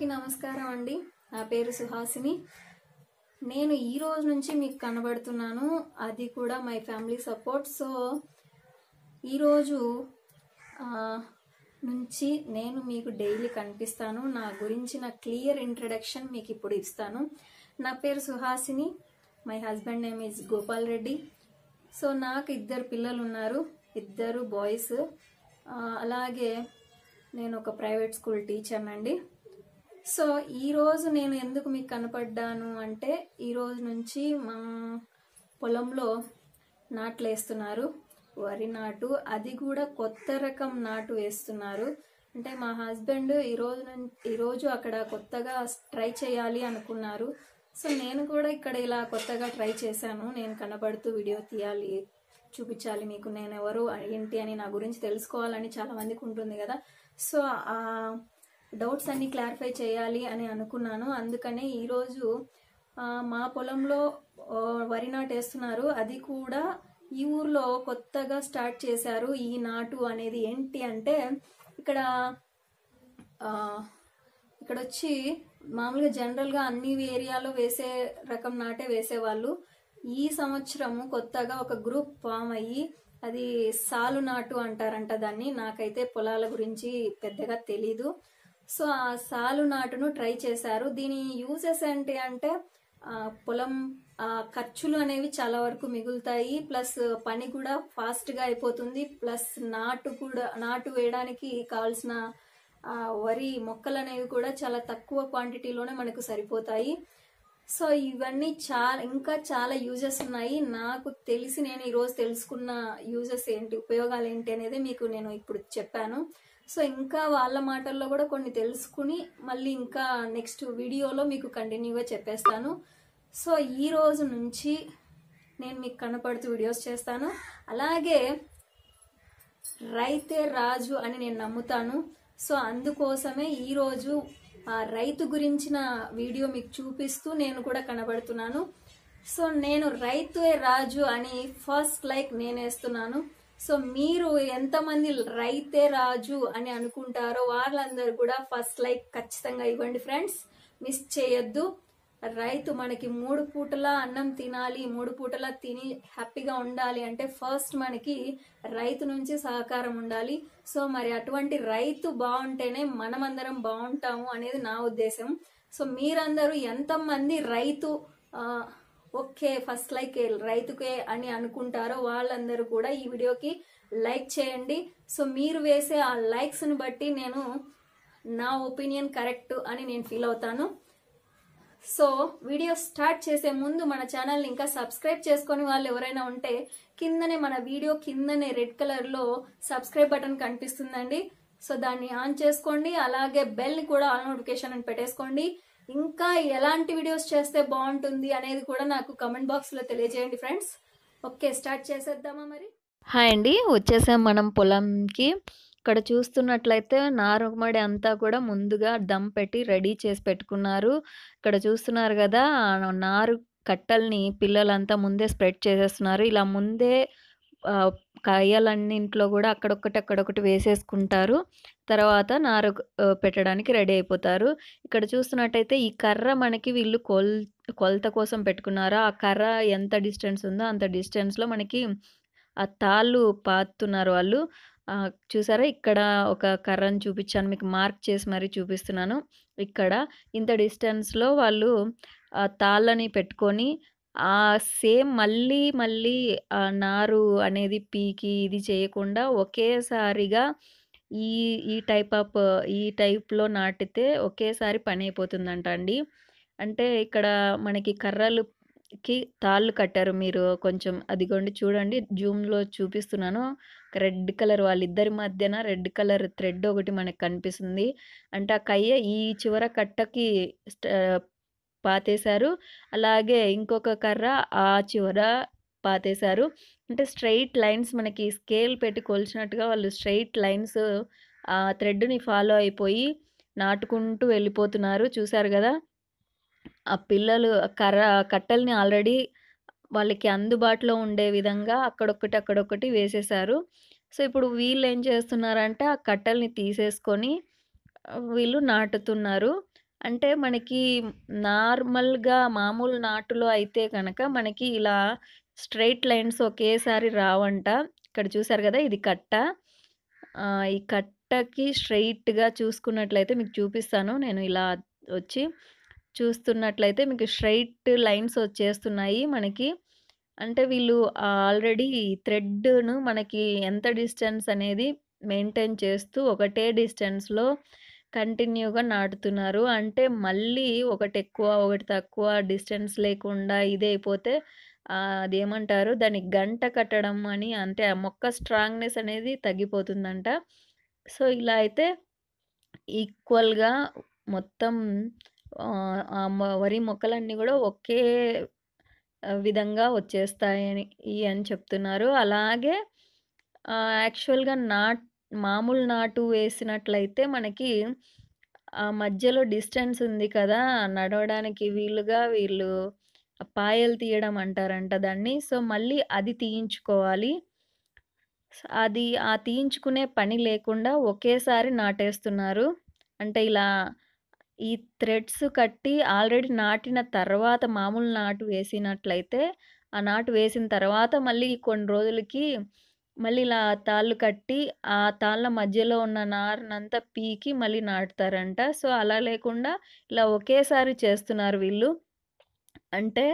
అందరికీ నమస్కారం అండి నా పేరు సుహాసిని నేను ఈ రోజు నుంచి మీకు కనబడుతున్నాను అది కూడా మై ఫ్యామిలీ సపోర్ట్ సో ఈరోజు నుంచి నేను మీకు డైలీ కనిపిస్తాను నా గురించి నా క్లియర్ ఇంట్రడక్షన్ మీకు ఇప్పుడు ఇస్తాను నా పేరు Suhasini my husband name is Gopal Reddy so నాకు ఇద్దరు పిల్లలు ఉన్నారు ఇద్దరు బాయ్స్ అలాగే నేను ఒక ప్రైవేట్ స్కూల్ టీచర్నండి సో ఈరోజు నేను ఎందుకు మీకు కనపడ్డాను అంటే ఈరోజు నుంచి మా పొలంలో నాట్లు వేస్తున్నారు వరి నాటు అది కూడా కొత్త రకం నాటు వేస్తున్నారు అంటే మా హస్బెండ్ ఈరోజు ఈరోజు అక్కడ కొత్తగా ట్రై చేయాలి అనుకున్నారు సో నేను కూడా ఇక్కడ ఇలా కొత్తగా ట్రై చేశాను నేను కనబడుతూ వీడియో తీయాలి చూపించాలి మీకు నేను ఎవరు ఏంటి అని నా గురించి తెలుసుకోవాలని చాలామందికి ఉంటుంది కదా సో డౌట్స్ అన్ని క్లారిఫై చేయాలి అని అనుకున్నాను అందుకనే ఈరోజు మా పొలంలో వరి నాటేస్తున్నారు అది కూడా ఈ ఊర్లో కొత్తగా స్టార్ట్ చేశారు ఈ నాటు అనేది ఏంటి అంటే ఇక్కడ ఇక్కడ వచ్చి మామూలుగా జనరల్గా అన్ని ఏరియాలో వేసే రకం నాటే వేసేవాళ్ళు ఈ సంవత్సరము కొత్తగా ఒక గ్రూప్ ఫామ్ అయ్యి అది సాలు నాటు అంటారంట దాన్ని నాకైతే పొలాల గురించి పెద్దగా తెలీదు సో ఆ సాలు నాటును ట్రై చేశారు దీని యూజెస్ ఏంటి అంటే పొలం ఖర్చులు అనేవి చాలా వరకు మిగులుతాయి ప్లస్ పని కూడా ఫాస్ట్గా అయిపోతుంది ప్లస్ నాటు కూడా నాటు వేయడానికి కావాల్సిన వరి మొక్కలు అనేవి కూడా చాలా తక్కువ క్వాంటిటీలోనే మనకు సరిపోతాయి సో ఇవన్నీ చాలా ఇంకా చాలా యూజెస్ ఉన్నాయి నాకు తెలిసి నేను ఈరోజు తెలుసుకున్న యూజెస్ ఏంటి ఉపయోగాలు ఏంటి అనేది మీకు నేను ఇప్పుడు చెప్పాను సో ఇంకా వాళ్ళ మాటల్లో కూడా కొన్ని తెలుసుకుని మళ్ళీ ఇంకా నెక్స్ట్ వీడియోలో మీకు కంటిన్యూగా చెప్పేస్తాను సో ఈ రోజు నుంచి నేను మీకు కనపడుతూ వీడియోస్ చేస్తాను అలాగే రైతే రాజు అని నేను నమ్ముతాను సో అందుకోసమే ఈరోజు ఆ రైతు గురించిన వీడియో మీకు చూపిస్తూ నేను కూడా కనబడుతున్నాను సో నేను రైతే రాజు అని ఫస్ట్ లైక్ నేనేస్తున్నాను సో మీరు ఎంతమంది రైతే రాజు అని అనుకుంటారో వాళ్ళందరూ కూడా ఫస్ట్ లైక్ ఖచ్చితంగా ఇవ్వండి ఫ్రెండ్స్ మిస్ చేయొద్దు రైతు మనకి మూడు పూటల అన్నం తినాలి మూడు పూటల తిని హ్యాపీగా ఉండాలి అంటే ఫస్ట్ మనకి రైతు నుంచి సహకారం ఉండాలి సో మరి అటువంటి రైతు బాగుంటేనే మనమందరం బాగుంటాము అనేది నా ఉద్దేశం సో మీరందరూ ఎంతమంది రైతు ఓకే ఫస్ట్ లైక్ రైతుకే అని అనుకుంటారో వాళ్ళందరూ కూడా ఈ వీడియోకి లైక్ చేయండి సో మీరు వేసే ఆ లైక్స్ని బట్టి నేను నా ఒపీనియన్ కరెక్ట్ అని నేను ఫీల్ అవుతాను సో వీడియో స్టార్ట్ చేసే ముందు మన ఛానల్ని ఇంకా సబ్స్క్రైబ్ చేసుకుని వాళ్ళు ఎవరైనా ఉంటే కిందనే మన వీడియో కిందనే రెడ్ కలర్లో సబ్స్క్రైబ్ బటన్ కనిపిస్తుందండి సో దాన్ని ఆన్ చేసుకోండి అలాగే బెల్ని కూడా ఆల్ నోటిఫికేషన్ అని పెట్టేసుకోండి ఇంకా ఎలాంటి వీడియోస్ చేస్తే బాగుంటుంది అనేది కూడా నాకు కమెంట్ బాక్స్లో తెలియజేయండి ఫ్రెండ్స్ ఓకే స్టార్ట్ చేసేద్దామా మరి హాయ్ అండి వచ్చేసాం మనం పొలంకి ఇక్కడ చూస్తున్నట్లయితే నారుమడి అంతా కూడా ముందుగా దమ్ పెట్టి రెడీ చేసి పెట్టుకున్నారు ఇక్కడ చూస్తున్నారు కదా నారు కట్టల్ని పిల్లలంతా ముందే స్ప్రెడ్ చేసేస్తున్నారు ఇలా ముందే కాయలన్నింట్లో కూడా అక్కడొక్కటి అక్కడొకటి వేసేసుకుంటారు తర్వాత నారు పెట్టడానికి రెడీ అయిపోతారు ఇక్కడ చూస్తున్నట్టయితే ఈ కర్ర మనకి వీళ్ళు కొల్ కొలత కోసం పెట్టుకున్నారు ఆ కర్ర ఎంత డిస్టెన్స్ ఉందో అంత డిస్టెన్స్లో మనకి ఆ తాళ్ళు పాతున్నారు వాళ్ళు చూసారా ఇక్కడ ఒక కర్రను చూపించాను మీకు మార్క్ చేసి మరీ చూపిస్తున్నాను ఇక్కడ ఇంత డిస్టెన్స్లో వాళ్ళు తాళ్ళని పెట్టుకొని ఆ సేమ్ మళ్ళీ మళ్ళీ నారు అనేది పీకి ఇది చేయకుండా ఒకేసారిగా ఈ ఈ టైప్ ఆఫ్ ఈ టైప్‌లో నాటితే ఒకేసారి పని అయిపోతుందంట అండి. అంటే ఇక్కడ మనకి కర్రలుకి తాళ్ళు కట్టారు మీరు కొంచెం అదిగోండి చూడండి జూమ్‌లో చూపిస్తున్నాను. రెడ్ కలర్ వాళ్ళిద్దరి మధ్యన రెడ్ కలర్ థ్రెడ్ ఒకటి మనకు కనిపిస్తుంది. అంటే ఆ కయ్య ఈ చివర కట్టకి స్ట పాతేశారు అలాగే ఇంకొక కర్ర ఆ చివర పాతేశారు అంటే స్ట్రైట్ లైన్స్ మనకి స్కేల్ పెట్టి కొలిచినట్టుగా వాళ్ళు స్ట్రైట్ లైన్స్ ఆ థ్రెడ్ని ఫాలో అయిపోయి నాటుకుంటూ వెళ్ళిపోతున్నారు చూశారు కదా ఆ పిల్లలు కర్ర కట్టెల్ని ఆల్రెడీ వాళ్ళకి అందుబాటులో ఉండే విధంగా అక్కడొక్కటి అక్కడొక్కటి వేసేశారు సో ఇప్పుడు వీళ్ళు ఏం చేస్తున్నారంటే ఆ కట్టెల్ని తీసేసుకొని వీళ్ళు నాటుతున్నారు అంటే మనకి నార్మల్‌గా మామూలు నాటులో అయితే కనుక మనకి ఇలా స్ట్రెయిట్ లైన్స్ ఒకేసారి రావంట. ఇక్కడ చూసారు కదా ఇది కట్ట. ఈ కట్టకి స్ట్రెయిట్‌గా చూసుకున్నట్లయితే మీకు చూపిస్తాను. నేను ఇలా వచ్చి చూస్తున్నట్లయితే మీకు స్ట్రెయిట్ లైన్స్ వచ్చేస్తున్నాయి మనకి. అంటే వీళ్ళు ఆల్రెడీ థ్రెడ్‌ను మనకి ఎంత డిస్టెన్స్ అనేది మెయింటైన్ చేస్తూ ఒకటే డిస్టెన్స్‌లో కంటిన్యూగా నాటుతున్నారు అంటే మళ్ళీ ఒకటి ఎక్కువ ఒకటి తక్కువ డిస్టెన్స్ లేకుండా ఇదే అది అదేమంటారు దానికి గంట కట్టడం అని అంటే ఆ మొక్క స్ట్రాంగ్నెస్ అనేది తగ్గిపోతుందంట సో ఇలా అయితే ఈక్వల్గా మొత్తం వరి మొక్కలన్నీ కూడా ఒకే విధంగా వచ్చేస్తాయని అని చెప్తున్నారు అలాగే యాక్చువల్గా నాట్ మామూలు నాటు వేసినట్లయితే మనకి ఆ మధ్యలో డిస్టెన్స్ ఉంది కదా నడవడానికి వీలుగా వీళ్ళు పాయలు తీయడం అంటారంట దాన్ని సో మళ్ళీ అది తీయించుకోవాలి అది ఆ తీయించుకునే పని లేకుండా ఒకేసారి నాటేస్తున్నారు అంటే ఇలా ఈ థ్రెడ్స్ కట్టి ఆల్రెడీ నాటిన తర్వాత మామూలు నాటు వేసినట్లయితే ఆ నాటు వేసిన తర్వాత మళ్ళీ కొన్ని రోజులకి మళ్ళీ ఇలా తాళ్ళు కట్టి ఆ తాళ్ళ మధ్యలో ఉన్న నారనంతా పీకి మళ్ళీ నాటుతారంట సో అలా లేకుండా ఇలా ఒకేసారి చేస్తున్నారు వీళ్ళు అంటే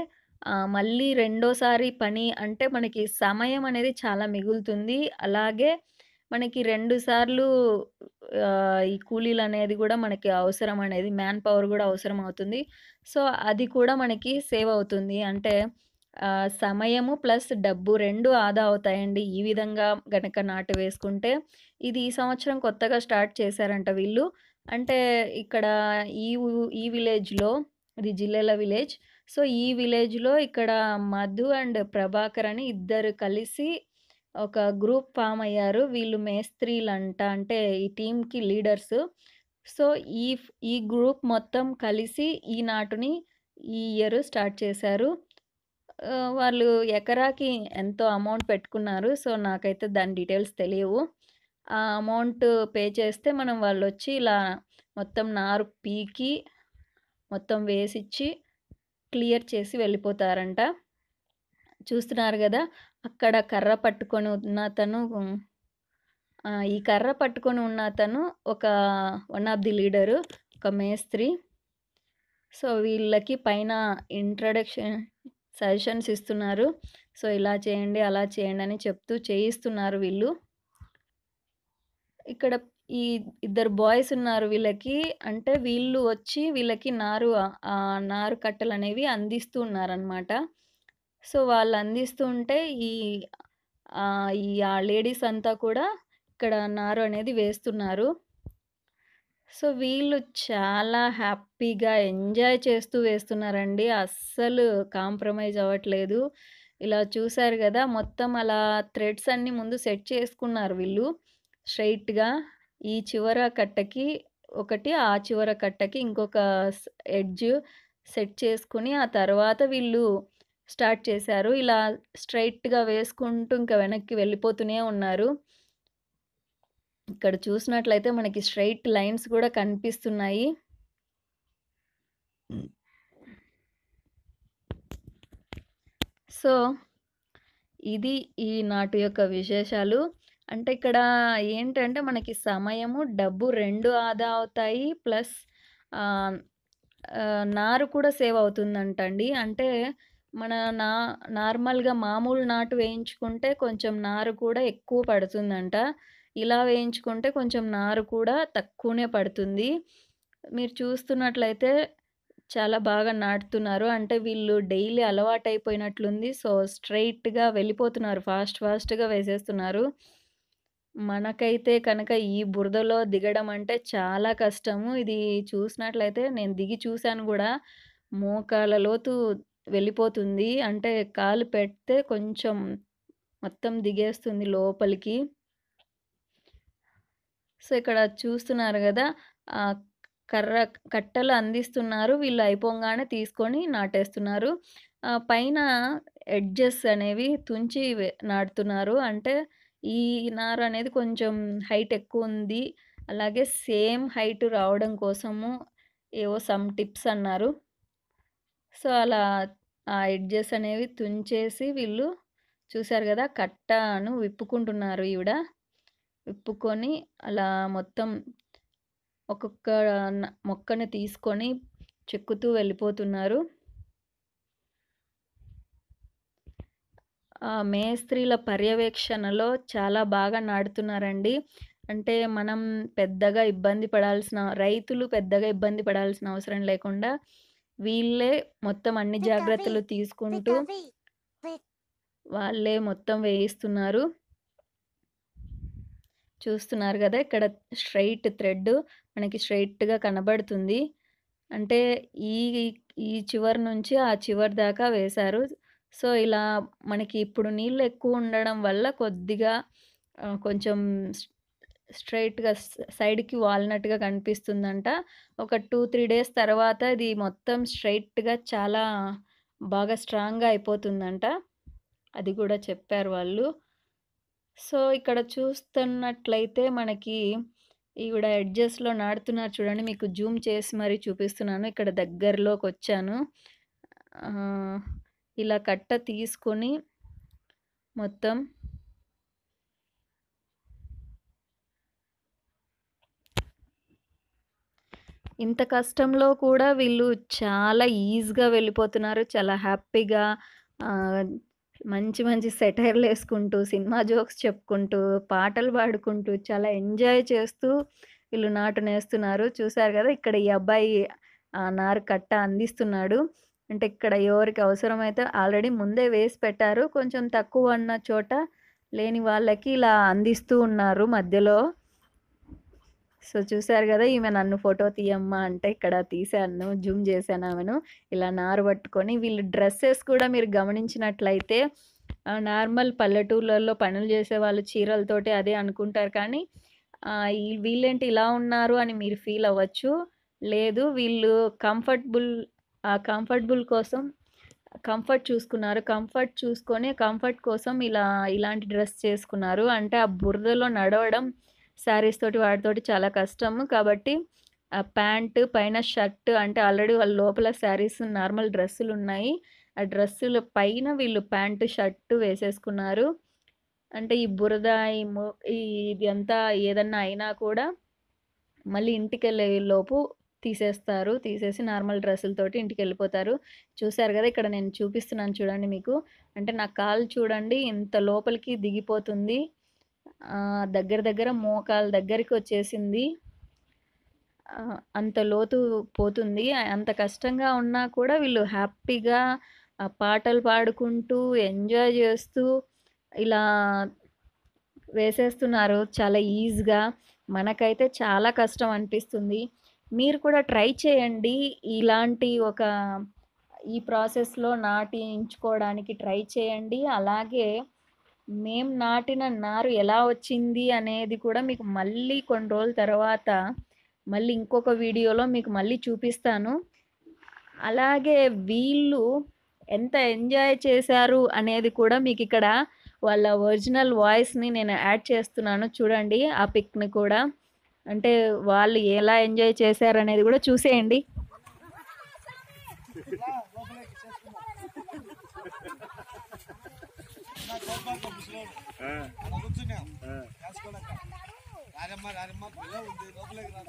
మళ్ళీ రెండోసారి పని అంటే మనకి సమయం అనేది చాలా మిగులుతుంది అలాగే మనకి రెండు సార్లు ఈ కూలీలు అనేది కూడా మనకి అవసరం అనేది మ్యాన్ పవర్ కూడా అవసరం అవుతుంది సో అది కూడా మనకి సేవ్ అవుతుంది అంటే సమయము ప్లస్ డబ్బు రెండు ఆదా అవుతాయండి ఈ విధంగా గనక నాటు వేసుకుంటే ఇది ఈ సంవత్సరం కొత్తగా స్టార్ట్ చేశారంట వీళ్ళు అంటే ఇక్కడ ఈ ఈ విలేజ్లో ఇది జిల్లెల విలేజ్ సో ఈ విలేజ్లో ఇక్కడ మధు అండ్ ప్రభాకర్ అని ఇద్దరు కలిసి ఒక గ్రూప్ ఫామ్ అయ్యారు వీళ్ళు అంట అంటే ఈ టీంకి లీడర్స్ సో ఈ ఈ గ్రూప్ మొత్తం కలిసి ఈ నాటుని ఈ ఇయర్ స్టార్ట్ చేశారు వాళ్ళు ఎకరాకి ఎంతో అమౌంట్ పెట్టుకున్నారు సో నాకైతే దాని డీటెయిల్స్ తెలియవు ఆ అమౌంట్ పే చేస్తే మనం వాళ్ళు వచ్చి ఇలా మొత్తం నారు పీకి మొత్తం వేసిచ్చి క్లియర్ చేసి వెళ్ళిపోతారంట చూస్తున్నారు కదా అక్కడ కర్ర పట్టుకొని ఉన్న అతను ఈ కర్ర పట్టుకొని ఉన్న అతను ఒక వన్ ఆఫ్ ది లీడరు ఒక మేస్త్రి సో వీళ్ళకి పైన ఇంట్రడక్షన్ సజెషన్స్ ఇస్తున్నారు సో ఇలా చేయండి అలా చేయండి అని చెప్తూ చేయిస్తున్నారు వీళ్ళు ఇక్కడ ఈ ఇద్దరు బాయ్స్ ఉన్నారు వీళ్ళకి అంటే వీళ్ళు వచ్చి వీళ్ళకి నారు నారు కట్టలు అనేవి అందిస్తూ ఉన్నారనమాట సో వాళ్ళు అందిస్తూ ఉంటే ఈ ఈ లేడీస్ అంతా కూడా ఇక్కడ నారు అనేది వేస్తున్నారు సో వీళ్ళు చాలా హ్యాపీగా ఎంజాయ్ చేస్తూ వేస్తున్నారండి అస్సలు కాంప్రమైజ్ అవ్వట్లేదు ఇలా చూశారు కదా మొత్తం అలా థ్రెడ్స్ అన్ని ముందు సెట్ చేసుకున్నారు వీళ్ళు స్ట్రైట్గా ఈ చివర కట్టకి ఒకటి ఆ చివర కట్టకి ఇంకొక ఎడ్జ్ సెట్ చేసుకుని ఆ తర్వాత వీళ్ళు స్టార్ట్ చేశారు ఇలా స్ట్రైట్గా వేసుకుంటూ ఇంకా వెనక్కి వెళ్ళిపోతూనే ఉన్నారు ఇక్కడ చూసినట్లయితే మనకి స్ట్రైట్ లైన్స్ కూడా కనిపిస్తున్నాయి సో ఇది ఈ నాటు యొక్క విశేషాలు అంటే ఇక్కడ ఏంటంటే మనకి సమయము డబ్బు రెండు ఆదా అవుతాయి ప్లస్ నారు కూడా సేవ్ అవుతుందంటండి అంటే మన నా నార్మల్గా మామూలు నాటు వేయించుకుంటే కొంచెం నారు కూడా ఎక్కువ పడుతుందంట ఇలా వేయించుకుంటే కొంచెం నారు కూడా తక్కువనే పడుతుంది మీరు చూస్తున్నట్లయితే చాలా బాగా నాటుతున్నారు అంటే వీళ్ళు డైలీ అలవాటు అయిపోయినట్లుంది సో స్ట్రైట్గా వెళ్ళిపోతున్నారు ఫాస్ట్ ఫాస్ట్గా వేసేస్తున్నారు మనకైతే కనుక ఈ బురదలో దిగడం అంటే చాలా కష్టము ఇది చూసినట్లయితే నేను దిగి చూశాను కూడా మోకాల లోతు వెళ్ళిపోతుంది అంటే కాలు పెడితే కొంచెం మొత్తం దిగేస్తుంది లోపలికి సో ఇక్కడ చూస్తున్నారు కదా కర్ర కట్టలు అందిస్తున్నారు వీళ్ళు అయిపోగానే తీసుకొని నాటేస్తున్నారు పైన ఎడ్జెస్ అనేవి తుంచి నాటుతున్నారు అంటే ఈ నార అనేది కొంచెం హైట్ ఎక్కువ ఉంది అలాగే సేమ్ హైట్ రావడం కోసము ఏవో సమ్ టిప్స్ అన్నారు సో అలా ఆ ఎడ్జెస్ అనేవి తుంచేసి వీళ్ళు చూశారు కదా కట్టను విప్పుకుంటున్నారు ఈవిడ విప్పుకొని అలా మొత్తం ఒక్కొక్క మొక్కని తీసుకొని చెక్కుతూ వెళ్ళిపోతున్నారు ఆ మేస్త్రీల పర్యవేక్షణలో చాలా బాగా నాడుతున్నారండి అంటే మనం పెద్దగా ఇబ్బంది పడాల్సిన రైతులు పెద్దగా ఇబ్బంది పడాల్సిన అవసరం లేకుండా వీళ్ళే మొత్తం అన్ని జాగ్రత్తలు తీసుకుంటూ వాళ్ళే మొత్తం వేయిస్తున్నారు చూస్తున్నారు కదా ఇక్కడ స్ట్రైట్ థ్రెడ్ మనకి స్ట్రైట్గా కనబడుతుంది అంటే ఈ ఈ చివరి నుంచి ఆ చివరి దాకా వేశారు సో ఇలా మనకి ఇప్పుడు నీళ్ళు ఎక్కువ ఉండడం వల్ల కొద్దిగా కొంచెం స్ట్రైట్గా సైడ్కి వాలినట్టుగా కనిపిస్తుందంట ఒక టూ త్రీ డేస్ తర్వాత ఇది మొత్తం స్ట్రైట్గా చాలా బాగా స్ట్రాంగ్గా అయిపోతుందంట అది కూడా చెప్పారు వాళ్ళు సో ఇక్కడ చూస్తున్నట్లయితే మనకి ఈవిడ ఎడ్జెస్లో నాడుతున్నారు చూడండి మీకు జూమ్ చేసి మరీ చూపిస్తున్నాను ఇక్కడ దగ్గరలోకి వచ్చాను ఇలా కట్ట తీసుకొని మొత్తం ఇంత కష్టంలో కూడా వీళ్ళు చాలా ఈజీగా వెళ్ళిపోతున్నారు చాలా హ్యాపీగా మంచి మంచి సెటైర్లు వేసుకుంటూ సినిమా జోక్స్ చెప్పుకుంటూ పాటలు పాడుకుంటూ చాలా ఎంజాయ్ చేస్తూ వీళ్ళు నాటు నేస్తున్నారు చూశారు కదా ఇక్కడ ఈ అబ్బాయి నారు కట్ట అందిస్తున్నాడు అంటే ఇక్కడ ఎవరికి అవసరమైతే ఆల్రెడీ ముందే వేసి పెట్టారు కొంచెం తక్కువ ఉన్న చోట లేని వాళ్ళకి ఇలా అందిస్తూ ఉన్నారు మధ్యలో సో చూశారు కదా ఈమె నన్ను ఫోటో తీయమ్మా అంటే ఇక్కడ తీసాను జూమ్ చేశాను ఆమెను ఇలా నారు పట్టుకొని వీళ్ళు డ్రెస్సెస్ కూడా మీరు గమనించినట్లయితే నార్మల్ పల్లెటూర్లలో పనులు చేసే వాళ్ళు చీరలతోటి అదే అనుకుంటారు కానీ వీళ్ళేంటి ఇలా ఉన్నారు అని మీరు ఫీల్ అవ్వచ్చు లేదు వీళ్ళు కంఫర్టబుల్ ఆ కంఫర్టబుల్ కోసం కంఫర్ట్ చూసుకున్నారు కంఫర్ట్ చూసుకొని కంఫర్ట్ కోసం ఇలా ఇలాంటి డ్రెస్ చేసుకున్నారు అంటే ఆ బురదలో నడవడం శారీస్ తోటి వాటితోటి చాలా కష్టం కాబట్టి ఆ ప్యాంటు పైన షర్ట్ అంటే ఆల్రెడీ వాళ్ళ లోపల శారీస్ నార్మల్ డ్రెస్సులు ఉన్నాయి ఆ డ్రెస్సుల పైన వీళ్ళు ప్యాంటు షర్టు వేసేసుకున్నారు అంటే ఈ బురద ఈ మో ఇది అంతా ఏదన్నా అయినా కూడా మళ్ళీ ఇంటికి వెళ్ళే లోపు తీసేస్తారు తీసేసి నార్మల్ డ్రెస్సులతోటి ఇంటికి వెళ్ళిపోతారు చూశారు కదా ఇక్కడ నేను చూపిస్తున్నాను చూడండి మీకు అంటే నా కాలు చూడండి ఇంత లోపలికి దిగిపోతుంది దగ్గర దగ్గర మోకాల దగ్గరికి వచ్చేసింది అంత లోతు పోతుంది అంత కష్టంగా ఉన్నా కూడా వీళ్ళు హ్యాపీగా పాటలు పాడుకుంటూ ఎంజాయ్ చేస్తూ ఇలా వేసేస్తున్నారు చాలా ఈజీగా మనకైతే చాలా కష్టం అనిపిస్తుంది మీరు కూడా ట్రై చేయండి ఇలాంటి ఒక ఈ ప్రాసెస్లో నాటించుకోవడానికి ట్రై చేయండి అలాగే మేం నాటిన నారు ఎలా వచ్చింది అనేది కూడా మీకు మళ్ళీ కొన్ని రోజుల తర్వాత మళ్ళీ ఇంకొక వీడియోలో మీకు మళ్ళీ చూపిస్తాను అలాగే వీళ్ళు ఎంత ఎంజాయ్ చేశారు అనేది కూడా మీకు ఇక్కడ వాళ్ళ ఒరిజినల్ వాయిస్ని నేను యాడ్ చేస్తున్నాను చూడండి ఆ పిక్ని కూడా అంటే వాళ్ళు ఎలా ఎంజాయ్ చేశారు అనేది కూడా చూసేయండి రారమ్మ రారమ్మ పిల్ల ఉంది లోపలికి రా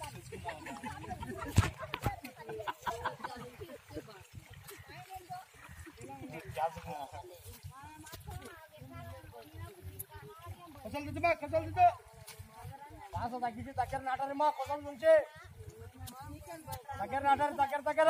కసలు దిద్దుమా కసలు దిద్దు కాస తగ్గించి దగ్గర నాటారమ్మా కసలు నుంచి దగ్గర నాటారు దగ్గర దగ్గర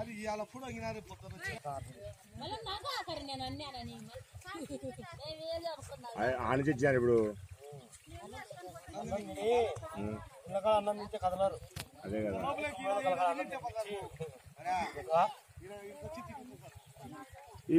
అది ఇవాళ కూడా అంగినారు ఆయన తెచ్చినారు ఇప్పుడు అన్నం నుంచి కదలరు అదే కదా ఈ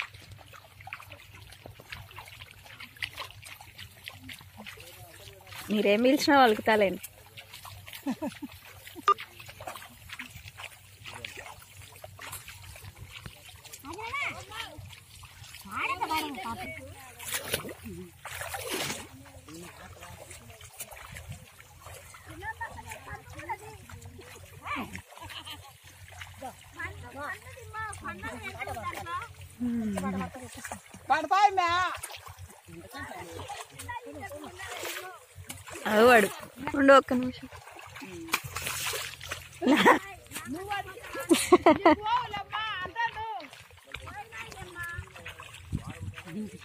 మీరేం పిలిచినా వలుకుతాలేండి పడతాయి మ్యా అదివాడు ఉండు ఒక్క నిమిషం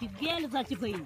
సిగ్గేలు చచ్చిపోయింది